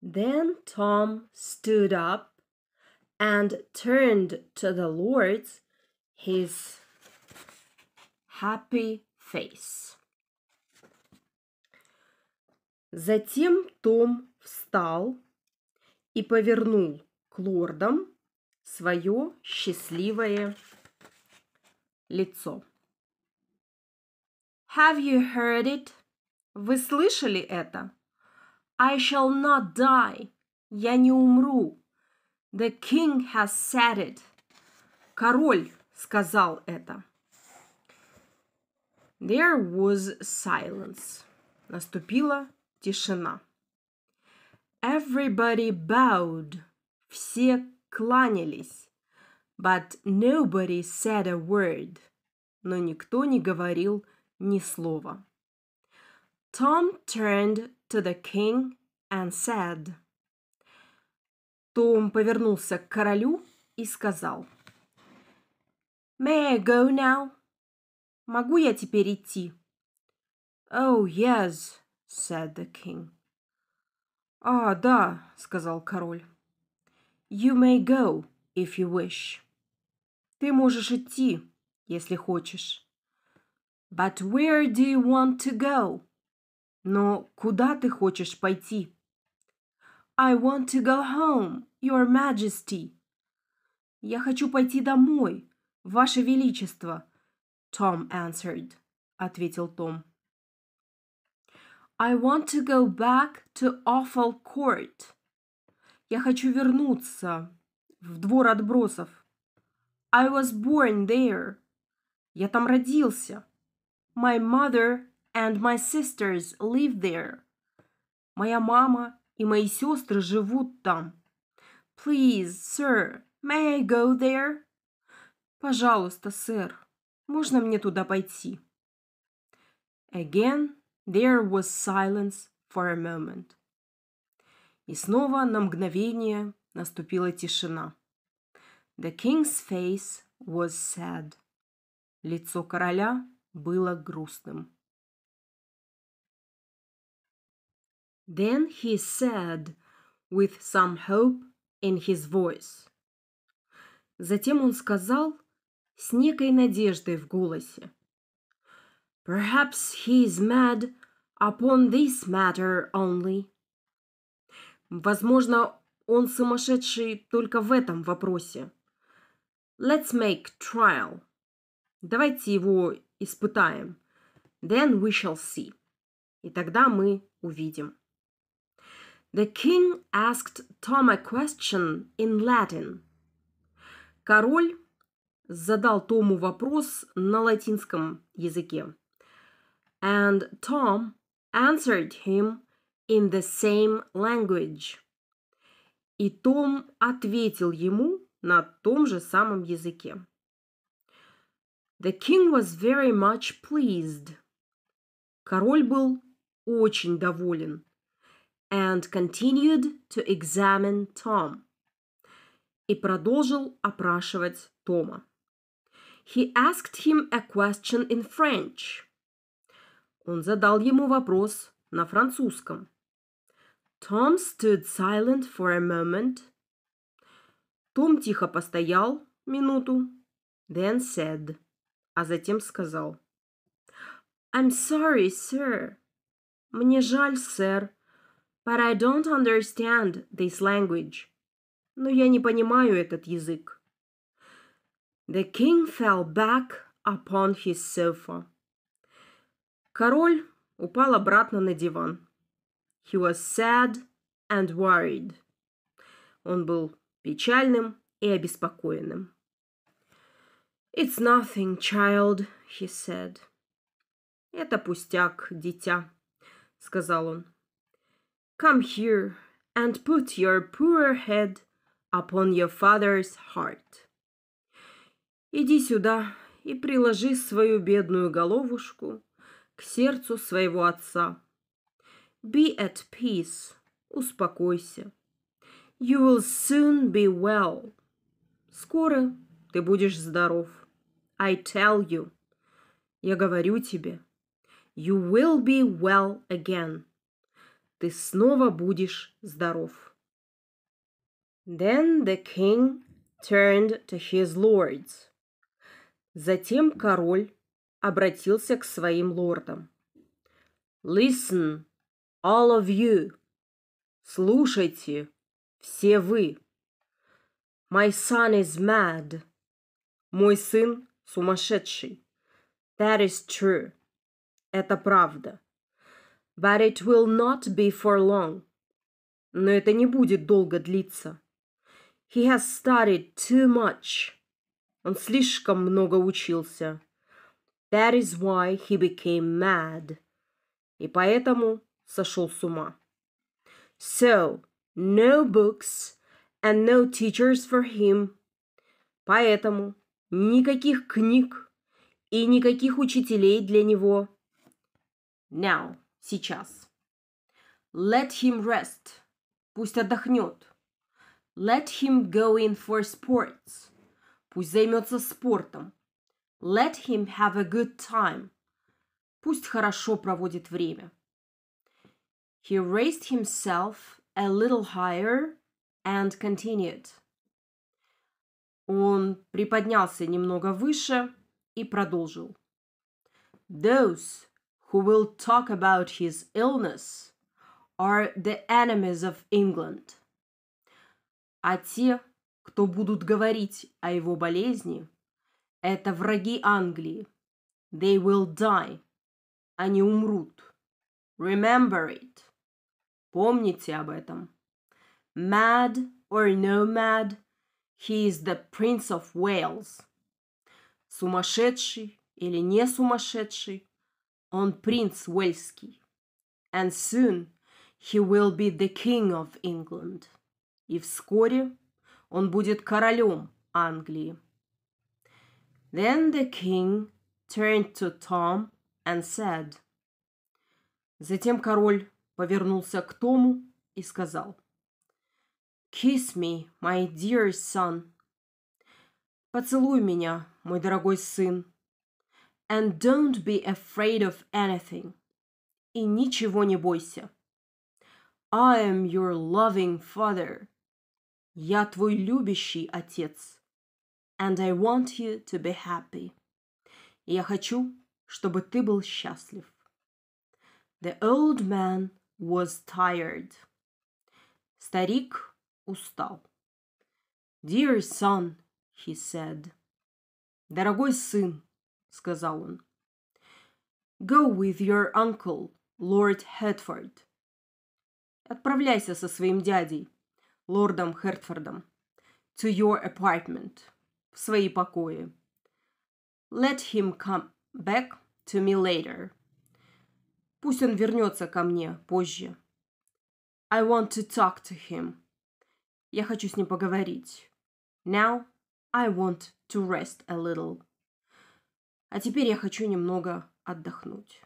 Then Tom stood up and turned to the Lord his happy face. Затем Том встал и повернул к лордам свое счастливое лицо. Have you heard it? Вы слышали это? I shall not die. Я не умру. The king has said it. Король сказал это. There was silence. Наступила тишина. Everybody bowed. Все кланялись. But nobody said a word. Но никто не говорил ни слова. Tom turned to the king and said. Том повернулся к королю и сказал. May I go now? Могу я теперь идти? Oh, yes, said the king. А, да, сказал король. You may go if you wish. Ты можешь идти, если хочешь. But where do you want to go? Но куда ты хочешь пойти? I want to go home, Your Majesty. Я хочу пойти домой, Ваше Величество. Tom answered, ответил Том. I want to go back to awful court. Я хочу вернуться в двор отбросов. I was born there. Я там родился. My mother and my sisters live there. Моя мама и мои сестры живут там. Please, sir, may I go there? Пожалуйста, сэр, можно мне туда пойти? Again, there was silence for a moment. И снова на мгновение наступила тишина. The king's face was sad. Лицо короля было грустным. Then he said, with some hope in his voice. Затем он сказал с некой надеждой в голосе. Perhaps he is mad upon this matter only. Возможно, он сумасшедший только в этом вопросе. Let's make trial. Давайте его испытаем. Then we shall see. И тогда мы увидим. The king asked Tom a question in Latin. Король задал Тому вопрос на латинском языке. And Tom answered him in the same language. И Том ответил ему на том же самом языке. The king was very much pleased. Король был очень доволен. and continued to examine Tom. И продолжил опрашивать Тома. He asked him a question in French. Он задал ему вопрос на французском. Tom stood silent for a moment. Том тихо постоял минуту, then said, а затем сказал. I'm sorry, sir. Мне жаль, сэр. But I don't understand this language. Но я не понимаю этот язык. The king fell back upon his sofa. Король упал обратно на диван. He was sad and worried. Он был печальным и обеспокоенным. It's nothing, child, he said. Это пустяк, дитя, сказал он. Come here and put your poor head upon your father's heart. Иди сюда и приложи свою бедную головушку к сердцу своего отца. Be at peace. Успокойся. You will soon be well. Скоро ты будешь здоров. I tell you. Я говорю тебе. You will be well again ты снова будешь здоров. Then the king turned to his lords. Затем король обратился к своим лордам. Listen, all of you. Слушайте, все вы. My son is mad. Мой сын сумасшедший. That is true. Это правда. But it will not be for long. Но это не будет долго длиться. He has studied too much. Он слишком много учился. That is why he became mad. И поэтому сошел с ума. So, no books and no teachers for him. Поэтому никаких книг и никаких учителей для него. Now, сейчас. Let him rest. Пусть отдохнет. Let him go in for sports. Пусть займется спортом. Let him have a good time. Пусть хорошо проводит время. He raised himself a little higher and continued. Он приподнялся немного выше и продолжил. Those who will talk about his illness, are the enemies of England. А те, кто будут говорить о его болезни, это враги Англии. They will die. Они умрут. Remember it. Помните об этом. Mad or no mad, he is the Prince of Wales. Сумасшедший или не сумасшедший, он принц Уэльский. And soon he will be the king of England. И вскоре он будет королем Англии. Then the king turned to Tom and said. Затем король повернулся к Тому и сказал. Kiss me, my dear son. Поцелуй меня, мой дорогой сын. And don't be afraid of anything. И ничего не бойся. I am your loving father. Я твой любящий отец. And I want you to be happy. я хочу, чтобы ты был счастлив. The old man was tired. Старик устал. Dear son, he said. Дорогой сын, — сказал он. «Go with your uncle, Lord Hertford. «Отправляйся со своим дядей, лордом Хертфордом, to your apartment, в свои покои. Let him come back to me later. Пусть он вернется ко мне позже. I want to talk to him. Я хочу с ним поговорить. Now I want to rest a little. А теперь я хочу немного отдохнуть.